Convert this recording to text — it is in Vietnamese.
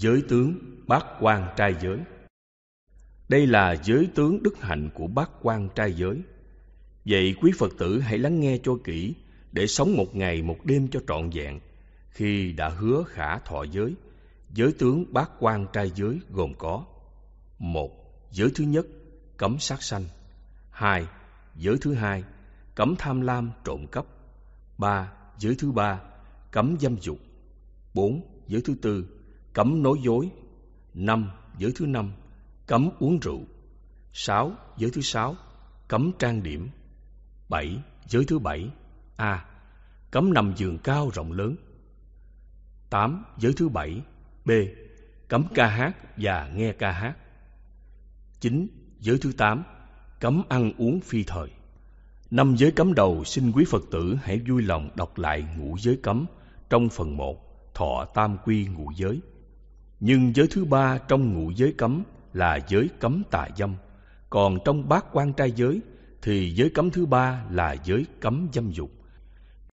giới tướng bát quan trai giới đây là giới tướng đức hạnh của bát quan trai giới vậy quý phật tử hãy lắng nghe cho kỹ để sống một ngày một đêm cho trọn vẹn khi đã hứa khả thọ giới giới tướng bát quan trai giới gồm có một giới thứ nhất cấm sát sanh hai giới thứ hai cấm tham lam trộm cắp ba giới thứ ba cấm dâm dục bốn giới thứ tư Cấm nói dối. năm Giới thứ năm Cấm uống rượu. sáu Giới thứ sáu Cấm trang điểm. bảy Giới thứ bảy A. Cấm nằm giường cao rộng lớn. tám Giới thứ bảy B. Cấm ca hát và nghe ca hát. chín Giới thứ tám Cấm ăn uống phi thời. Năm giới cấm đầu xin quý Phật tử hãy vui lòng đọc lại ngũ giới cấm trong phần 1 Thọ Tam Quy Ngũ Giới. Nhưng giới thứ ba trong ngũ giới cấm là giới cấm tà dâm. Còn trong bát quan trai giới thì giới cấm thứ ba là giới cấm dâm dục.